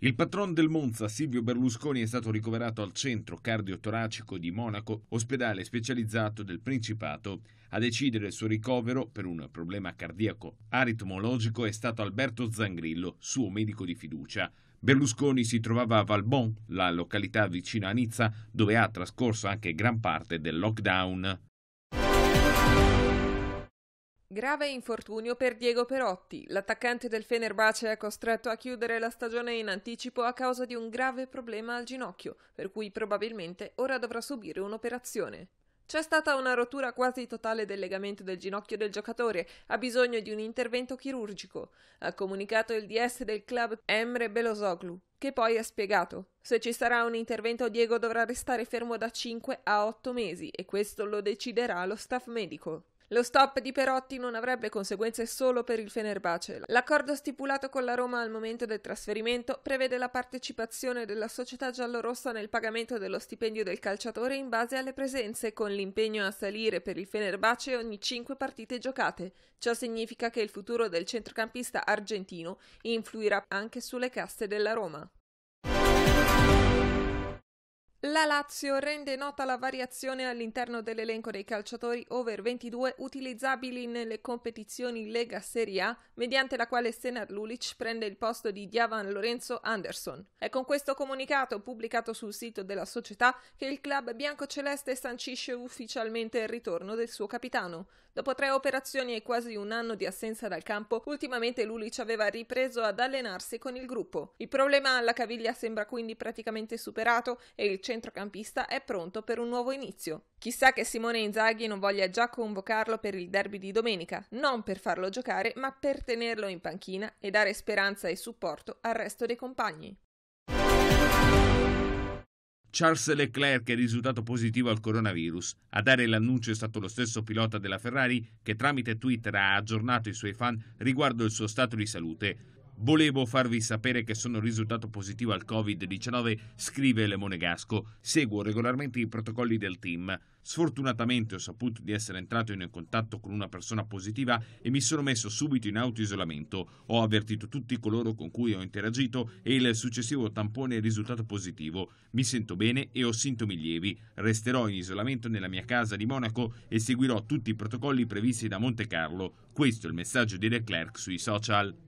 Il patron del Monza, Silvio Berlusconi, è stato ricoverato al centro cardiotoracico di Monaco, ospedale specializzato del Principato. A decidere il suo ricovero per un problema cardiaco aritmologico è stato Alberto Zangrillo, suo medico di fiducia. Berlusconi si trovava a Valbon, la località vicino a Nizza, dove ha trascorso anche gran parte del lockdown. Grave infortunio per Diego Perotti. L'attaccante del Fenerbahce è costretto a chiudere la stagione in anticipo a causa di un grave problema al ginocchio, per cui probabilmente ora dovrà subire un'operazione. C'è stata una rottura quasi totale del legamento del ginocchio del giocatore, ha bisogno di un intervento chirurgico, ha comunicato il DS del club Emre Belosoglu, che poi ha spiegato. Se ci sarà un intervento Diego dovrà restare fermo da 5 a 8 mesi e questo lo deciderà lo staff medico. Lo stop di Perotti non avrebbe conseguenze solo per il Fenerbahce. L'accordo stipulato con la Roma al momento del trasferimento prevede la partecipazione della società giallorossa nel pagamento dello stipendio del calciatore in base alle presenze, con l'impegno a salire per il Fenerbahce ogni 5 partite giocate. Ciò significa che il futuro del centrocampista argentino influirà anche sulle casse della Roma. La Lazio rende nota la variazione all'interno dell'elenco dei calciatori over 22 utilizzabili nelle competizioni Lega Serie A, mediante la quale Senar Lulic prende il posto di Diavan Lorenzo Anderson. È con questo comunicato pubblicato sul sito della società che il club biancoceleste sancisce ufficialmente il ritorno del suo capitano. Dopo tre operazioni e quasi un anno di assenza dal campo, ultimamente Lulic aveva ripreso ad allenarsi con il gruppo. Il problema alla caviglia sembra quindi praticamente superato e il centro centrocampista è pronto per un nuovo inizio. Chissà che Simone Inzaghi non voglia già convocarlo per il derby di domenica, non per farlo giocare, ma per tenerlo in panchina e dare speranza e supporto al resto dei compagni. Charles Leclerc è risultato positivo al coronavirus. A dare l'annuncio è stato lo stesso pilota della Ferrari che tramite Twitter ha aggiornato i suoi fan riguardo il suo stato di salute. Volevo farvi sapere che sono risultato positivo al Covid-19, scrive Le Monegasco. Seguo regolarmente i protocolli del team. Sfortunatamente ho saputo di essere entrato in contatto con una persona positiva e mi sono messo subito in autoisolamento. Ho avvertito tutti coloro con cui ho interagito e il successivo tampone è risultato positivo. Mi sento bene e ho sintomi lievi. Resterò in isolamento nella mia casa di Monaco e seguirò tutti i protocolli previsti da Monte Carlo. Questo è il messaggio di Leclerc sui social.